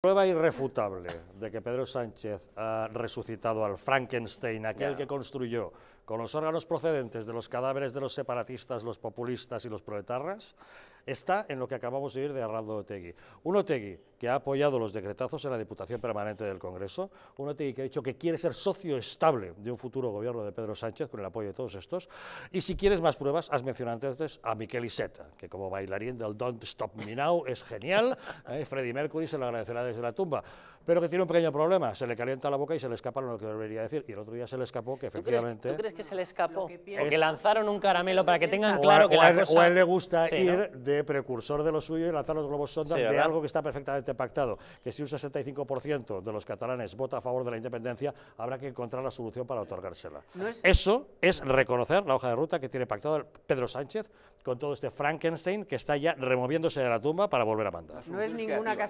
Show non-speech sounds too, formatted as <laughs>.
Prueba irrefutable de que Pedro Sánchez ha resucitado al Frankenstein, aquel que construyó con los órganos procedentes de los cadáveres de los separatistas, los populistas y los proletarras, está en lo que acabamos de ir de Arnaldo Otegui. Un Otegui que ha apoyado los decretazos en la Diputación Permanente del Congreso, un Otegui que ha dicho que quiere ser socio estable de un futuro gobierno de Pedro Sánchez con el apoyo de todos estos, y si quieres más pruebas, has mencionado antes a Miquel Iseta, que como bailarín del Don't Stop Me Now es genial, <laughs> ¿eh? Freddie Mercury se lo agradecerá desde la tumba, pero que tiene un pequeño problema, se le calienta la boca y se le escapa lo que debería decir, y el otro día se le escapó que efectivamente... ¿Tú crees, que se le escapó? Que, lanzaron un caramelo para que tengan claro que la cosa... él le gusta ir de precursor de lo suyo y lanzar los globos sondas de algo que está perfectamente pactado, que si un 65% de los catalanes vota a favor de la independencia, habrá que encontrar la solución para otorgársela. Eso es reconocer la hoja de ruta que tiene pactado Pedro Sánchez con todo este Frankenstein que está ya removiéndose de la tumba para volver a mandar. No es pues ninguna casualidad.